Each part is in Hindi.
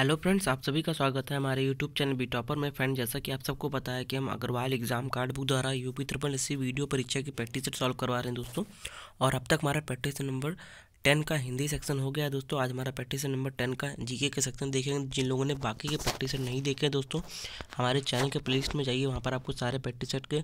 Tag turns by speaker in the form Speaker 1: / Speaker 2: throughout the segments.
Speaker 1: हेलो फ्रेंड्स आप सभी का स्वागत है हमारे यूट्यूब चैनल बी टॉपर में फ्रेंड जैसा कि आप सबको पता है कि हम अग्रवाल एग्जाम कार्ड बुक द्वारा यूपी त्रिपल एस वीडियो परीक्षा की प्रैक्टिस सेट सॉल्व करवा रहे हैं दोस्तों और अब तक हमारा प्रैक्टिस नंबर टेन का हिंदी सेक्शन हो गया है दोस्तों आज हमारा प्रैक्टिस नंबर टेन का जीके के सेक्शन देखेंगे जिन लोगों ने बाकी के प्रैक्टिस सेट नहीं देखे दोस्तों हमारे चैनल के प्ले में जाइए वहाँ पर आपको सारे प्रैक्टिस सेट के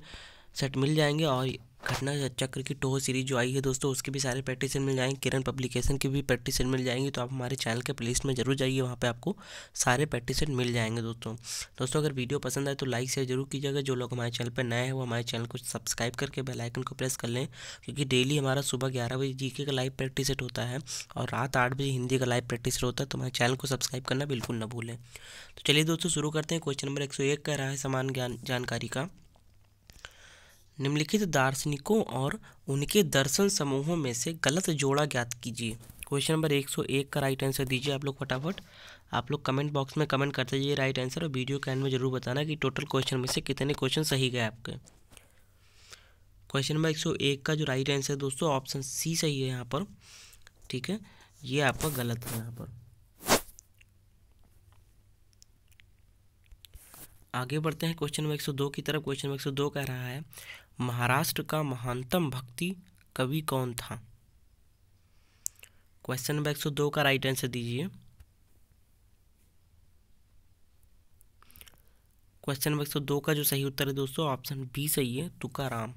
Speaker 1: सेट मिल जाएंगे और घटना चक्र की टोह सीरीज जो आई है दोस्तों उसके भी सारे प्रैक्टिसन मिल जाएंगे किरण पब्लिकेशन के भी प्रैक्टिसन मिल जाएंगे तो आप हमारे चैनल के प्लेलिस्ट में जरूर जाइए वहाँ पे आपको सारे सेट मिल जाएंगे दोस्तों दोस्तों अगर वीडियो पसंद आए तो लाइक शेयर जरूर कीजिएगा जो लोग हमारे चैनल पर नए हैं वो हमारे चैनल को सब्सक्राइब करके बेलाइकन को प्रेस कर लें क्योंकि डेली हमारा सुबह ग्यारह बजे जी का लाइव प्रैक्टिस होता है और रात आठ बजे हिंदी का लाइव प्रैक्टिस होता है तो हमारे चैनल को सब्सक्राइब करना बिल्कुल ना भूलें तो चलिए दोस्तों शुरू करते हैं क्वेश्चन नंबर एक का रहा है समान ज्ञान जानकारी का निम्नलिखित दार्शनिकों और उनके दर्शन समूहों में से गलत जोड़ा ज्ञात कीजिए क्वेश्चन नंबर एक सौ एक का राइट आंसर दीजिए आप लोग फटाफट आप लोग कमेंट बॉक्स में कमेंट करते जाइए राइट आंसर और वीडियो के एंड में जरूर बताना कि टोटल क्वेश्चन में से कितने क्वेश्चन सही गए आपके क्वेश्चन नंबर एक सौ एक का जो राइट आंसर है दोस्तों ऑप्शन सी सही है यहाँ पर ठीक है ये आपका गलत है यहाँ पर आगे बढ़ते हैं क्वेश्चन नंबर 102 की तरफ क्वेश्चन नंबर 102 कह रहा है महाराष्ट्र का महानतम भक्ति कवि कौन था क्वेश्चन नंबर 102 का राइट आंसर दीजिए क्वेश्चन नंबर 102 का जो सही उत्तर है दोस्तों ऑप्शन बी सही है तुकाराम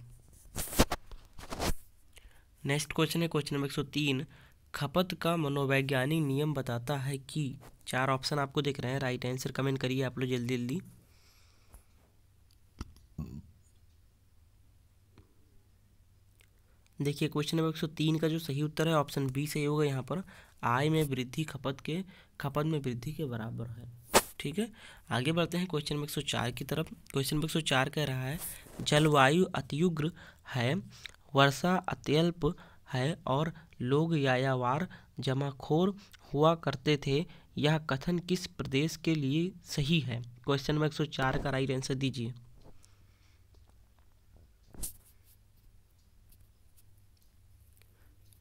Speaker 1: नेक्स्ट क्वेश्चन है क्वेश्चन नंबर 103 खपत का मनोवैज्ञानिक नियम बताता है कि चार ऑप्शन आपको देख रहे हैं राइट आंसर कमेंट करिए आप लोग जल्दी जल्दी देखिए क्वेश्चन नंबर एक सौ तीन का जो सही उत्तर है ऑप्शन बी सही होगा यहाँ पर आय में वृद्धि खपत के खपत में वृद्धि के बराबर है ठीक है आगे बढ़ते हैं क्वेश्चन नंबर एक सौ चार की तरफ क्वेश्चन नंबर एक सौ चार कह रहा है जलवायु अतियुग्र है वर्षा अत्यल्प है और लोग यायावार जमाखोर हुआ करते थे यह कथन किस प्रदेश के लिए सही है क्वेश्चन नंबर एक सौ चार का राइट आंसर दीजिए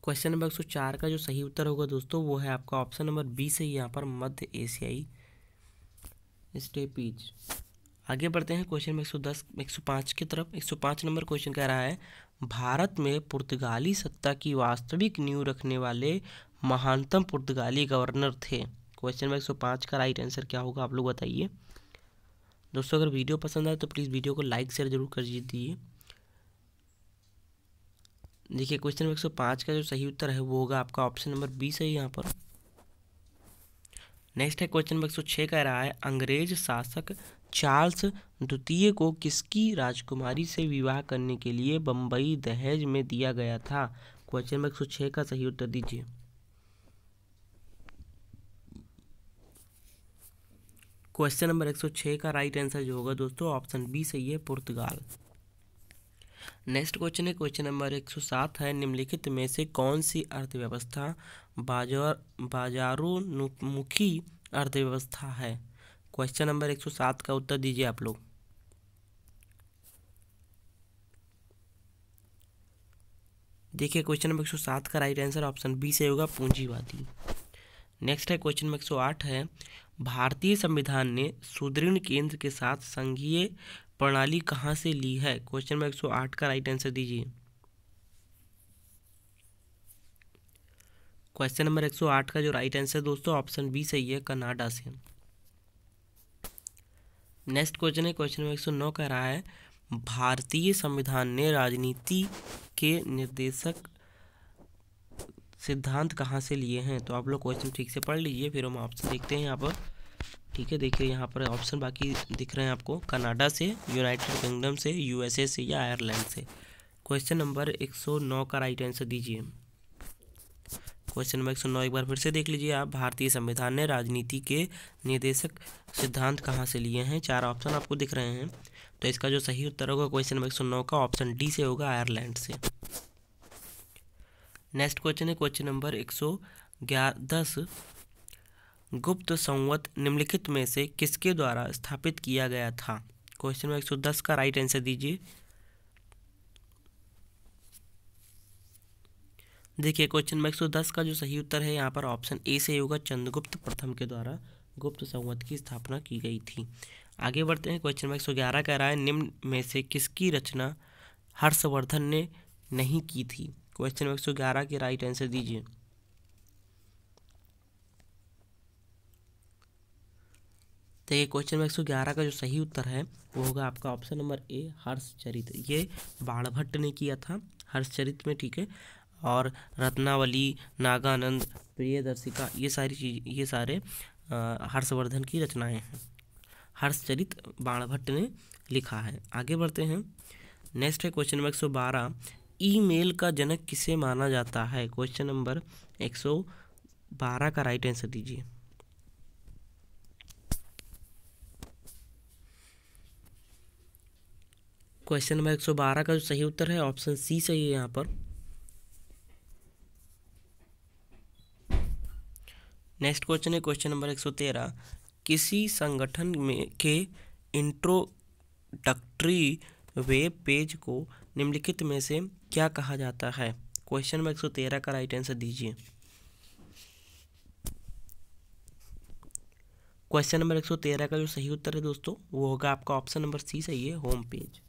Speaker 1: क्वेश्चन नंबर एक चार का जो सही उत्तर होगा दोस्तों वो है आपका ऑप्शन नंबर बी से यहाँ पर मध्य एशियाई स्टेपीज आगे बढ़ते हैं क्वेश्चन एक 110 पाँच की तरफ 105 नंबर क्वेश्चन कह रहा है भारत में पुर्तगाली सत्ता की वास्तविक नींव रखने वाले महानतम पुर्तगाली गवर्नर थे क्वेश्चन नंबर 105 का राइट आंसर क्या होगा आप लोग बताइए दोस्तों अगर वीडियो पसंद आए तो प्लीज़ वीडियो को लाइक शेयर जरूर कर दीजिए देखिए क्वेश्चन नंबर एक सौ पाँच का जो सही उत्तर है वो होगा आपका ऑप्शन नंबर बी सही यहाँ पर नेक्स्ट है क्वेश्चन नंबर एक सौ छः कह रहा है अंग्रेज शासक चार्ल्स द्वितीय को किसकी राजकुमारी से विवाह करने के लिए बम्बई दहेज में दिया गया था क्वेश्चन नंबर एक सौ छः का सही उत्तर दीजिए क्वेश्चन नंबर एक सौ छः का राइट आंसर जो होगा दोस्तों ऑप्शन बी सही है पुर्तगाल नेक्स्ट क्वेश्चन है क्वेश्चन नंबर एक सौ सात है निम्नलिखित में से कौन सी अर्थव्यवस्था बाजार बाजारोन्मुखी अर्थव्यवस्था है क्वेश्चन नंबर एक सौ सात का उत्तर दीजिए आप लोग देखिए क्वेश्चन नंबर एक सौ सात का राइट आंसर ऑप्शन बी से होगा पूंजीवादी नेक्स्ट है क्वेश्चन नंबर एक सौ आठ है भारतीय संविधान ने सुदृढ़ केंद्र के साथ संघीय प्रणाली कहाँ से ली है क्वेश्चन नंबर आठ का राइट आंसर दीजिए क्वेश्चन नंबर आठ का जो राइट आंसर दोस्तों ऑप्शन बी सही है कनाडा से नेक्स्ट क्वेश्चन है क्वेश्चन नंबर एक सौ नौ कह रहा है भारतीय संविधान ने राजनीति के निर्देशक सिद्धांत कहाँ से लिए हैं तो आप लोग क्वेश्चन ठीक से पढ़ लीजिए फिर हम आपसे देखते हैं यहाँ पर ठीक है देखिए यहाँ पर ऑप्शन बाकी दिख रहे हैं आपको कनाडा से यूनाइटेड किंगडम से यूएसए से या आयरलैंड से क्वेश्चन नंबर 109 का राइट आंसर दीजिए क्वेश्चन नंबर 109 एक बार फिर से देख लीजिए आप भारतीय संविधान ने राजनीति के निर्देशक सिद्धांत कहाँ से लिए हैं चार ऑप्शन आपको दिख रहे हैं तो इसका जो सही उत्तर होगा क्वेश्चन नंबर नौ का ऑप्शन डी से होगा आयरलैंड से नेक्स्ट क्वेश्चन है क्वेश्चन नंबर एक सौ दस गुप्त संवत निम्नलिखित में से किसके द्वारा स्थापित किया गया था क्वेश्चन नंबर एक सौ दस का राइट आंसर दीजिए देखिए क्वेश्चन नंबर एक सौ दस का जो सही उत्तर है यहाँ पर ऑप्शन ए से होगा चंद्रगुप्त प्रथम के द्वारा गुप्त संवत की स्थापना की गई थी आगे बढ़ते हैं क्वेश्चन नंबर एक सौ ग्यारह का राय निम्न में से किसकी रचना हर्षवर्धन ने नहीं की थी क्वेश्चन नंबर एक सौ ग्यारह के राइट आंसर दीजिए देखिए क्वेश्चन नंबर एक सौ ग्यारह का जो सही उत्तर है वो होगा आपका ऑप्शन नंबर ए चरित्र ये बाणभट्ट ने किया था चरित्र में ठीक है और रत्नावली नागानंद प्रियदर्शिका ये सारी चीज ये सारे हर्षवर्धन की रचनाएं हैं हर्षचरित बाणभट्ट ने लिखा है आगे बढ़ते हैं नेक्स्ट है क्वेश्चन नंबर एक सौ बारह ईमेल का जनक किसे माना जाता है क्वेश्चन नंबर एक सौ बारह का राइट आंसर दीजिए क्वेश्चन नंबर एक सौ बारह का जो सही उत्तर है ऑप्शन सी सही है यहाँ पर नेक्स्ट क्वेश्चन है क्वेश्चन नंबर एक सौ तेरह किसी संगठन में के इंट्रोडक्टरी वेब पेज को निम्नलिखित में से क्या कहा जाता है क्वेश्चन नंबर एक सौ तेरह का राइट आंसर दीजिए क्वेश्चन नंबर एक सौ तेरह का जो सही उत्तर है दोस्तों वो होगा आपका ऑप्शन नंबर सी सही है होम पेज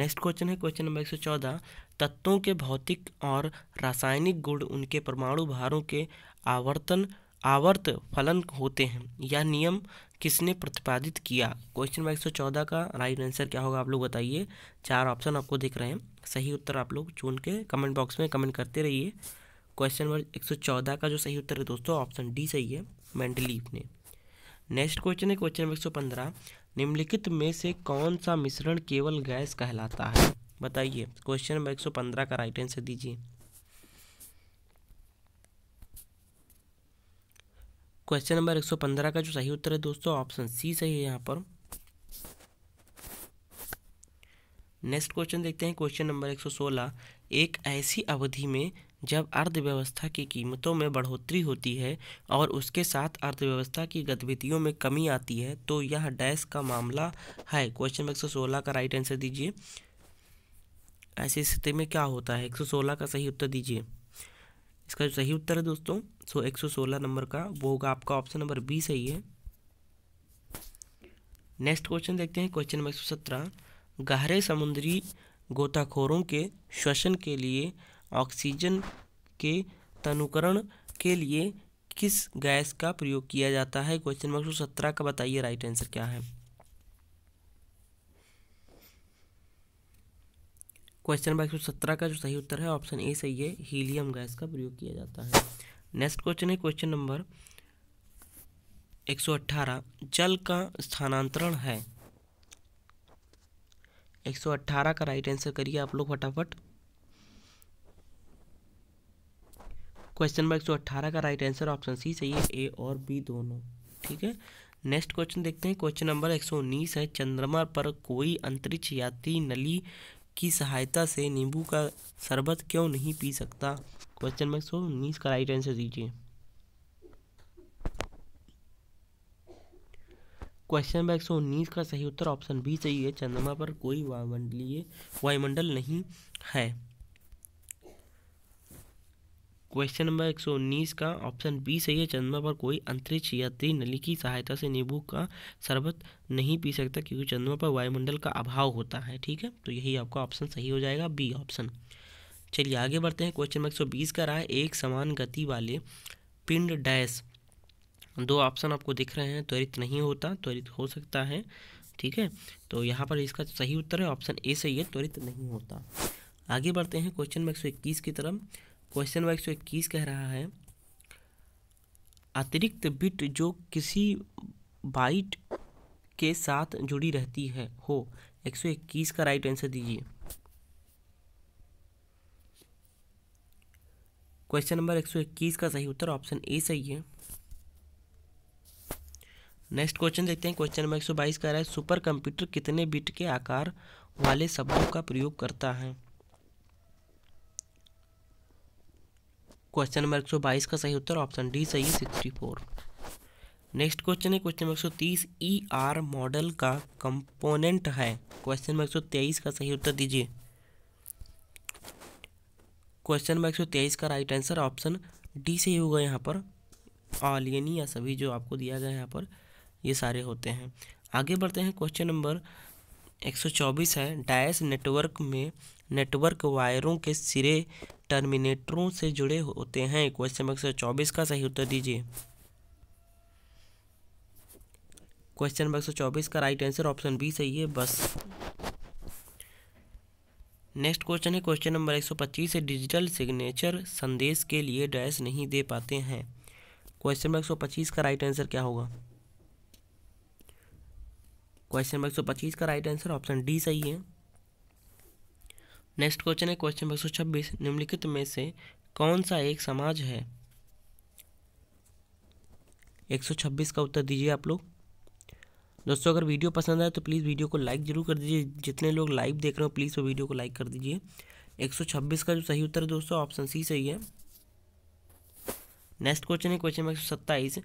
Speaker 1: नेक्स्ट क्वेश्चन है क्वेश्चन नंबर एक सौ चौदह तत्वों के भौतिक और रासायनिक गुण उनके परमाणु भारों के आवर्तन आवर्त फलन होते हैं यह नियम किसने प्रतिपादित किया क्वेश्चन नंबर एक सौ चौदह का राइट आंसर क्या होगा आप लोग बताइए चार ऑप्शन आपको दिख रहे हैं सही उत्तर आप लोग चुन के कमेंट बॉक्स में कमेंट करते रहिए क्वेश्चन नंबर एक सौ चौदह का जो सही उत्तर है दोस्तों ऑप्शन डी सही है मेंटली ने नेक्स्ट क्वेश्चन है क्वेश्चन नंबर एक सौ पंद्रह निम्नलिखित में से कौन सा मिश्रण केवल गैस कहलाता है बताइए क्वेश्चन नंबर 115 का राइट आंसर दीजिए क्वेश्चन नंबर 115 का जो सही उत्तर है दोस्तों ऑप्शन सी सही है यहाँ पर नेक्स्ट क्वेश्चन देखते हैं क्वेश्चन नंबर 116 एक ऐसी अवधि में जब अर्थव्यवस्था की कीमतों में बढ़ोतरी होती है और उसके साथ अर्थव्यवस्था की गतिविधियों में कमी आती है तो यह डैश का मामला है क्वेश्चन एक सौ सोलह का राइट आंसर दीजिए ऐसी स्थिति में क्या होता है एक सौ सोलह का सही उत्तर दीजिए इसका जो सही उत्तर है दोस्तों सो एक सौ सोलह नंबर का वो होगा आपका ऑप्शन नंबर बी सही है नेक्स्ट क्वेश्चन देखते हैं क्वेश्चन नंबर एक सौ सत्रह गहरे समुद्री गोताखोरों के श्वसन के लिए ऑक्सीजन के तनुकरण के लिए किस गैस का प्रयोग किया जाता है क्वेश्चन नंबर सौ सत्रह का बताइए राइट आंसर क्या है क्वेश्चन नंबर एक सौ सत्रह का जो सही उत्तर है ऑप्शन ए सही है हीलियम गैस का प्रयोग किया जाता है नेक्स्ट क्वेश्चन है क्वेश्चन नंबर एक सौ अट्ठारह जल का स्थानांतरण है एक सौ अट्ठारह का राइट आंसर करिए आप लोग फटाफट क्वेश्चन नंबर एक सौ अट्ठारह का राइट आंसर ऑप्शन सी सही है ए और बी दोनों ठीक है नेक्स्ट क्वेश्चन देखते हैं क्वेश्चन नंबर एक सौ उन्नीस है चंद्रमा पर कोई अंतरिक्ष यात्री नली की सहायता से नींबू का शरबत क्यों नहीं पी सकता क्वेश्चन नंबर एक सौ उन्नीस का राइट आंसर दीजिए क्वेश्चन नंबर एक सौ उन्नीस का सही उत्तर ऑप्शन बी सही है चंद्रमा पर कोई वायुमंडलीय वायुमंडल नहीं है क्वेश्चन नंबर एक सौ उन्नीस का ऑप्शन बी सही है चंद्रमा पर कोई अंतरिक्ष यात्री नली की सहायता से नींबू का शरबत नहीं पी सकता क्योंकि चंद्रमा पर वायुमंडल का अभाव होता है ठीक है तो यही आपका ऑप्शन सही हो जाएगा बी ऑप्शन चलिए आगे बढ़ते हैं क्वेश्चन नंबर एक सौ बीस का रहा है एक समान गति वाले पिंड डैश दो ऑप्शन आपको दिख रहे हैं त्वरित नहीं होता त्वरित हो सकता है ठीक है तो यहाँ पर इसका सही उत्तर है ऑप्शन ए सही है त्वरित नहीं होता आगे बढ़ते हैं क्वेश्चन नंबर एक की तरफ क्वेश्चन नंबर एक कह रहा है अतिरिक्त बिट जो किसी बाइट के साथ जुड़ी रहती है हो 121 का राइट आंसर दीजिए क्वेश्चन नंबर 121 का सही उत्तर ऑप्शन ए सही है नेक्स्ट क्वेश्चन देखते हैं क्वेश्चन नंबर 122 कह रहा है सुपर कंप्यूटर कितने बिट के आकार वाले शब्दों का प्रयोग करता है क्वेश्चन नंबर एक का सही उत्तर ऑप्शन डी सही है सिक्सटी नेक्स्ट क्वेश्चन है क्वेश्चन नंबर सौ ई आर मॉडल का कंपोनेंट है क्वेश्चन नंबर एक का सही उत्तर दीजिए क्वेश्चन नंबर एक का राइट आंसर ऑप्शन डी से ही होगा यहाँ पर ऑल यानी या सभी जो आपको दिया गया है यहाँ पर ये सारे होते हैं आगे बढ़ते हैं क्वेश्चन नंबर 124 है डायस नेटवर्क में नेटवर्क वायरों के सिरे टर्मिनेटरों से जुड़े होते हैं क्वेश्चन नंबर एक चौबीस का सही उत्तर दीजिए क्वेश्चन नंबर एक चौबीस का राइट आंसर ऑप्शन बी सही है बस नेक्स्ट क्वेश्चन है क्वेश्चन नंबर एक सौ पच्चीस है डिजिटल सिग्नेचर संदेश के लिए डैश नहीं दे पाते हैं क्वेश्चन नंबर एक सौ पच्चीस का राइट आंसर क्या होगा क्वेश्चन नंबर एक सौ पच्चीस का राइट आंसर ऑप्शन डी सही है नेक्स्ट क्वेश्चन है क्वेश्चन नंबर सौ छब्बीस निम्नलिखित में से कौन सा एक समाज है एक सौ छब्बीस का उत्तर दीजिए आप लोग दोस्तों अगर वीडियो पसंद आए तो प्लीज़ वीडियो को लाइक जरूर कर दीजिए जितने लोग लाइव देख रहे हो प्लीज़ वो वीडियो को लाइक कर दीजिए एक सौ छब्बीस का जो सही उत्तर दोस्तों ऑप्शन सी सही है नेक्स्ट क्वेश्चन है क्वेश्चन नंबर सौ सत्ताईस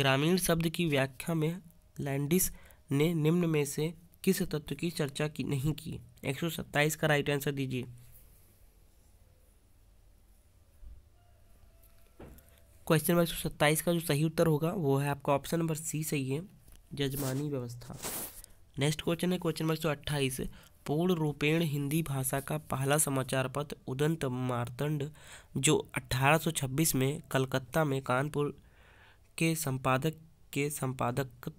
Speaker 1: ग्रामीण शब्द की व्याख्या में लैंडिस ने निम्न में से किस तत्व की चर्चा की नहीं की 127 का राइट आंसर दीजिए क्वेश्चन नंबर 127 का जो सही उत्तर होगा वो है आपका ऑप्शन नंबर सी सही है जजमानी व्यवस्था नेक्स्ट क्वेश्चन है क्वेश्चन नंबर 128 पूर्ण रूपेण हिंदी भाषा का पहला समाचार पत्र उदंत मारतंड जो 1826 में कलकत्ता में कानपुर के संपादक के संपादक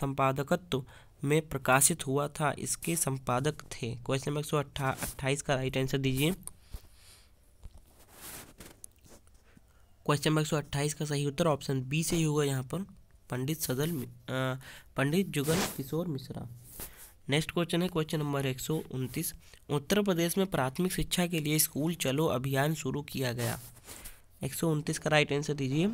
Speaker 1: संपादकत्व में प्रकाशित हुआ था इसके संपादक थे क्वेश्चन नंबर एक सौ अट्ठाईस का राइट आंसर दीजिए क्वेश्चन नंबर एक सौ अट्ठाईस का सही उत्तर ऑप्शन बी से ही होगा यहाँ पर पंडित सदल पंडित जुगल किशोर मिश्रा नेक्स्ट क्वेश्चन है क्वेश्चन नंबर एक सौ उनतीस उत्तर प्रदेश में प्राथमिक शिक्षा के लिए स्कूल चलो अभियान शुरू किया गया एक सौ उनतीस का राइट आंसर दीजिए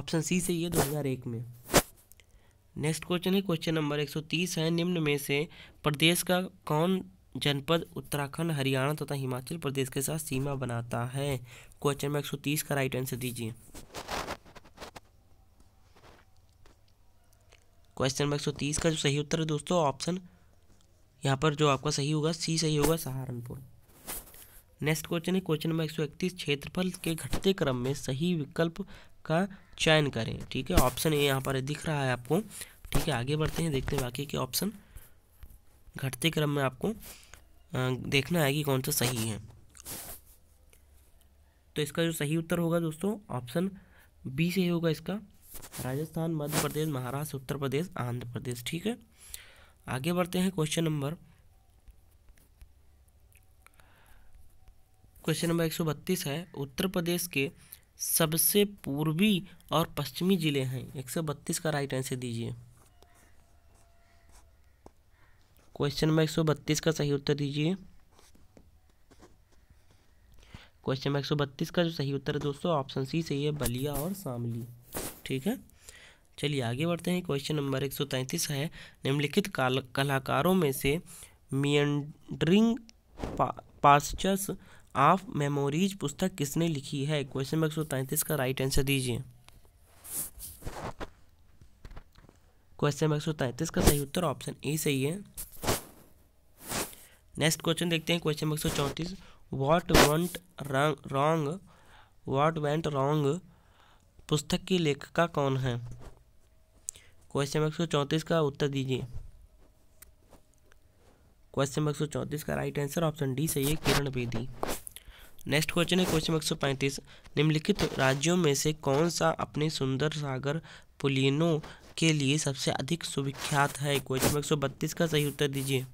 Speaker 1: ऑप्शन सी से ये दो हजार एक में नेक्स्ट क्वेश्चन है क्वेश्चन नंबर 130 है निम्न में से प्रदेश का कौन जनपद उत्तराखंड हरियाणा तथा हिमाचल प्रदेश के साथ सीमा बनाता है क्वेश्चन नंबर 130 का राइट आंसर दीजिए क्वेश्चन नंबर 130 का जो सही उत्तर है दोस्तों ऑप्शन यहाँ पर जो आपका सही होगा सी सही होगा सहारनपुर नेक्स्ट क्वेश्चन है क्वेश्चन नंबर 131 क्षेत्रफल के घटते क्रम में सही विकल्प का चयन करें ठीक है ऑप्शन ए यहाँ पर दिख रहा है आपको ठीक है आगे बढ़ते हैं देखते हैं बाकी के ऑप्शन घटते क्रम में आपको देखना है कि कौन सा सही है तो इसका जो सही उत्तर होगा दोस्तों ऑप्शन बी सही होगा इसका राजस्थान मध्य प्रदेश महाराष्ट्र उत्तर प्रदेश आंध्र प्रदेश ठीक है आगे बढ़ते हैं क्वेश्चन नंबर क्वेश्चन नंबर एक है उत्तर प्रदेश के सबसे पूर्वी और पश्चिमी जिले हैं एक सौ बत्तीस का राइट आंसर दीजिए क्वेश्चन नंबर एक सौ बत्तीस का सही उत्तर दीजिए क्वेश्चन नंबर एक सौ बत्तीस का जो सही उत्तर है दोस्तों ऑप्शन सी सही है बलिया और शामली ठीक है चलिए आगे बढ़ते हैं क्वेश्चन नंबर एक सौ तैंतीस है निम्नलिखित कलाकारों में से मियंड्रिंग पा, पास्चस ऑफ मेमोरीज पुस्तक किसने लिखी है क्वेश्चन एक सौ तैंतीस का राइट आंसर दीजिए क्वेश्चन एक सौ तैंतीस का सही उत्तर ऑप्शन ए सही है नेक्स्ट क्वेश्चन देखते हैं क्वेश्चन एक सौ चौंतीस what went wrong what went wrong पुस्तक की लेखिका कौन है क्वेश्चन एक सौ चौंतीस का उत्तर दीजिए क्वेश्चन एक सौ चौंतीस का राइट आंसर ऑप्शन डी सही है किरण बेदी नेक्स्ट क्वेश्चन है क्वेश्चन एक सौ पैंतीस निम्नलिखित राज्यों में से कौन सा अपने सुंदर सागर पुलिनों के लिए सबसे अधिक सुविख्यात है क्वेश्चन एक सौ बत्तीस का सही उत्तर दीजिए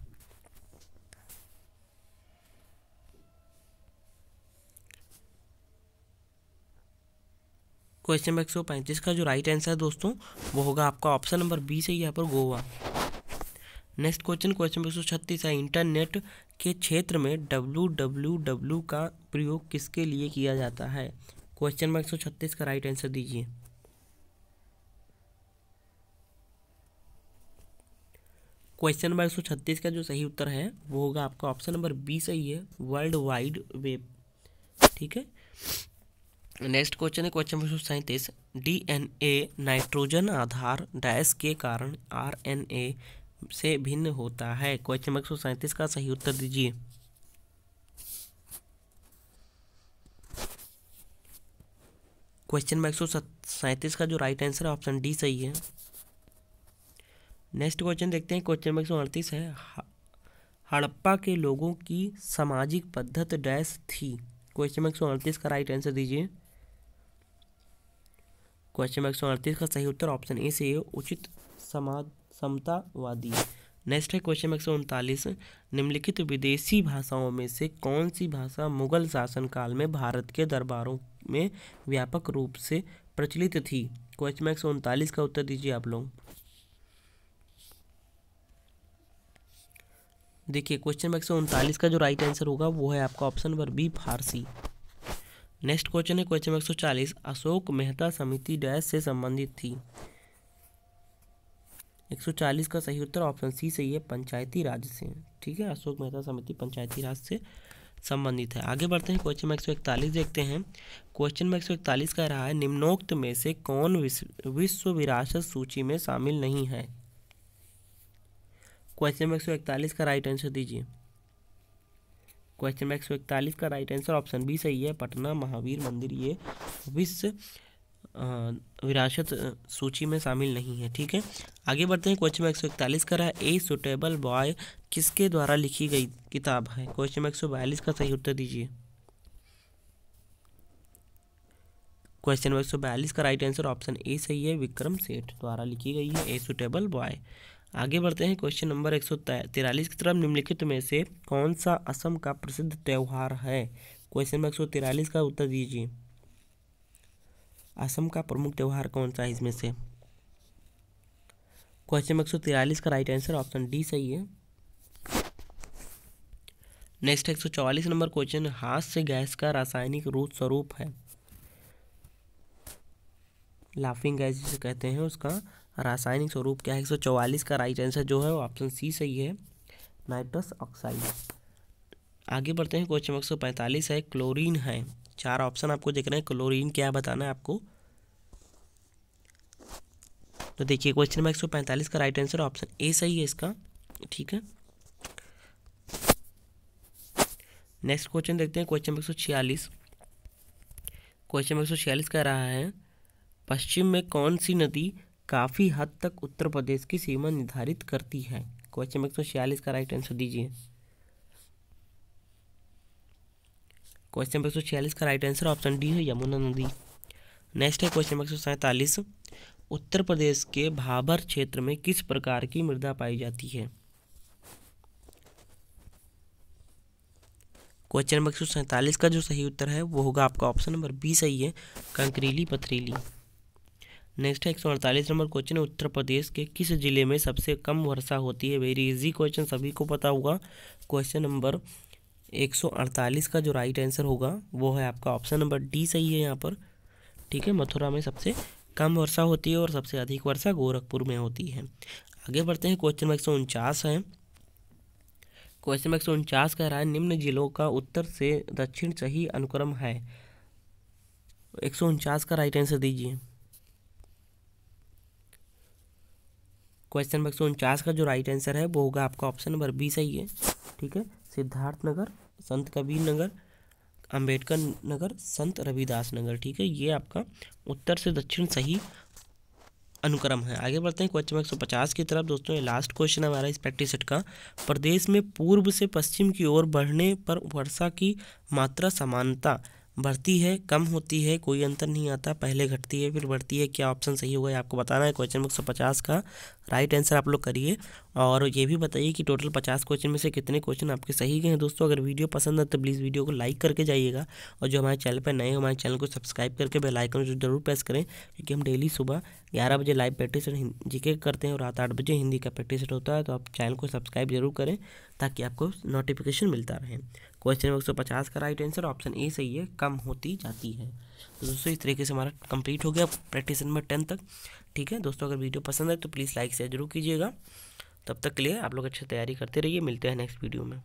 Speaker 1: क्वेश्चन एक सौ पैंतीस का जो राइट आंसर है दोस्तों वो होगा आपका ऑप्शन नंबर बी से यहाँ पर गोवा नेक्स्ट क्वेश्चन क्वेश्चन एक सौ छत्तीस है इंटरनेट के क्षेत्र में डब्लू डब्लू डब्लू का प्रयोग किसके लिए किया जाता है क्वेश्चन नंबर एक सौ छत्तीस का राइट आंसर दीजिए क्वेश्चन नंबर एक सौ छत्तीस का जो सही उत्तर है वो होगा आपका ऑप्शन नंबर बी सही है वर्ल्ड वाइड वेब ठीक है नेक्स्ट क्वेश्चन है क्वेश्चन नंबर सैंतीस डी एन ए नाइट्रोजन आधार डैश के कारण आर एन ए से भिन्न होता है क्वेश्चन एक सौ सैंतीस का सही उत्तर दीजिए क्वेश्चन एक सौ सैंतीस का जो राइट आंसर है ऑप्शन डी सही है नेक्स्ट क्वेश्चन देखते हैं क्वेश्चन एक सौ अड़तीस है हड़प्पा के लोगों की सामाजिक पद्धत डैश थी क्वेश्चन एक सौ अड़तीस का राइट आंसर दीजिए क्वेश्चन एक सौ अड़तीस का सही उत्तर ऑप्शन ए से उचित समाज समतावादी नेक्स्ट है क्वेश्चन नंबर उनतालीस निम्नलिखित विदेशी भाषाओं में से कौन सी भाषा मुगल शासन काल में भारत के दरबारों में व्यापक रूप से प्रचलित थी क्वेश्चन नंबर उनतालीस का उत्तर दीजिए आप लोग देखिए क्वेश्चन नंबर उनतालीस का जो राइट आंसर होगा वो है आपका option number B Farsi next question है क्वेश्चन नंबर चालीस अशोक मेहता समिति डैश से संबंधित थी 140 का सही उत्तर ऑप्शन सी सही है पंचायती राज से ठीक है अशोक मेहता समिति पंचायती राज से संबंधित है आगे बढ़ते हैं क्वेश्चन सौ एक देखते हैं क्वेश्चन में एक कह रहा है निम्नोक्त में से कौन विश्व विरासत सूची में शामिल नहीं है क्वेश्चन सौ एक का राइट आंसर दीजिए क्वेश्चन सौ एक का राइट आंसर ऑप्शन बी सही है पटना महावीर मंदिर ये विश्व विरासत सूची में शामिल नहीं है ठीक है आगे बढ़ते हैं क्वेश्चन एक सौ इकतालीस का रहा ए सुटेबल बॉय किसके द्वारा लिखी गई किताब है क्वेश्चन एक सौ बयालीस का सही उत्तर दीजिए क्वेश्चन नंबर एक सौ बयालीस का राइट आंसर ऑप्शन ए सही है विक्रम सेठ द्वारा लिखी गई है ए सुटेबल बॉय आगे बढ़ते हैं क्वेश्चन नंबर एक सौ तिरालीस की तरफ निम्नलिखित में से कौन सा असम का प्रसिद्ध त्यौहार है क्वेश्चन नंबर एक सौ तिरालीस का उत्तर दीजिए असम का प्रमुख त्यौहार कौन सा है इसमें से क्वेश्चन एक सौ तिरालीस का राइट आंसर ऑप्शन डी सही है नेक्स्ट एक सौ चौवालीस नंबर क्वेश्चन हाथ से गैस का रासायनिक रूप स्वरूप है लाफिंग गैस जिसे कहते हैं उसका रासायनिक स्वरूप क्या है एक सौ चौवालीस का राइट आंसर जो है वो ऑप्शन सी सही है नाइट्रस ऑक्साइड आगे बढ़ते हैं क्वेश्चन एक सौ पैंतालीस है क्लोरीन है चार ऑप्शन आपको देख रहे हैं क्लोरीन क्या बताना है आपको तो देखिए क्वेश्चन नंबर एक सौ पैंतालीस का राइट आंसर ऑप्शन ए सही है इसका ठीक है नेक्स्ट क्वेश्चन देखते हैं क्वेश्चन नंबर एक सौ छियालीस क्वेश्चन नंबर एक सौ छियालीस रहा है पश्चिम में कौन सी नदी काफ़ी हद तक उत्तर प्रदेश की सीमा निर्धारित करती है क्वेश्चन नंबर एक सौ छियालीस का राइट आंसर दीजिए क्वेश्चन नंबर एक सौ छियालीस का राइट आंसर ऑप्शन डी है यमुना नदी नेक्स्ट है क्वेश्चन नंबर एक सौ सैंतालीस उत्तर प्रदेश के भाबर क्षेत्र में किस प्रकार की मृदा पाई जाती है क्वेश्चन नंबर एक सैंतालीस का जो सही उत्तर है वो होगा आपका ऑप्शन नंबर बी सही है कंकरीली पथरीली नेक्स्ट है एक सौ अड़तालीस नंबर क्वेश्चन है उत्तर प्रदेश के किस जिले में सबसे कम वर्षा होती है वेरी इजी क्वेश्चन सभी को पता होगा क्वेश्चन नंबर एक सौ अड़तालीस का जो राइट आंसर होगा वो है आपका ऑप्शन नंबर डी सही है यहाँ पर ठीक है मथुरा में सबसे कम वर्षा होती है और सबसे अधिक वर्षा गोरखपुर में होती है आगे बढ़ते हैं क्वेश्चन नंबर एक सौ उनचास है क्वेश्चन नंबर एक सौ उनचास कह रहा है निम्न जिलों का उत्तर से दक्षिण सही अनुक्रम है एक सौ उनचास का राइट आंसर दीजिए क्वेश्चन नंबर एक सौ उनचास का जो राइट आंसर है वो होगा आपका ऑप्शन नंबर बी सही है ठीक है सिद्धार्थ नगर संत कबीर नगर अंबेडकर नगर संत रविदास नगर ठीक है ये आपका उत्तर से दक्षिण सही अनुक्रम है आगे बढ़ते हैं क्वेश्चन एक सौ पचास की तरफ दोस्तों ये लास्ट क्वेश्चन हमारा इस प्रैक्टिस सेट का प्रदेश में पूर्व से पश्चिम की ओर बढ़ने पर वर्षा की मात्रा समानता बढ़ती है कम होती है कोई अंतर नहीं आता पहले घटती है फिर बढ़ती है क्या ऑप्शन सही होगा आपको बताना है क्वेश्चन एक सौ पचास का राइट आंसर आप लोग करिए और ये भी बताइए कि टोटल पचास क्वेश्चन में से कितने क्वेश्चन आपके सही गए हैं दोस्तों अगर वीडियो पसंद है तो प्लीज़ वीडियो को लाइक करके जाइएगा और जो हमारे चैनल पर नए हो हमारे चैनल को सब्सक्राइब करके बेल आइकन जरूर प्रेस करें क्योंकि हम डेली सुबह ग्यारह बजे लाइव प्रैक्टिस जी के करते हैं और रात आठ बजे हिंदी का प्रैक्टिस होता है तो आप चैनल को सब्सक्राइब जरूर करें ताकि आपको नोटिफिकेशन मिलता रहे क्वेश्चन नंबर एक सौ पचास का राइट आंसर ऑप्शन ए सही है कम होती जाती है तो दोस्तों इस तरीके से हमारा कंप्लीट हो गया प्रैक्टिस नंबर टेन तक ठीक है दोस्तों अगर वीडियो पसंद है तो प्लीज़ लाइक शेयर जरूर कीजिएगा तब तक के लिए आप लोग अच्छे तैयारी करते रहिए मिलते हैं नेक्स्ट वीडियो में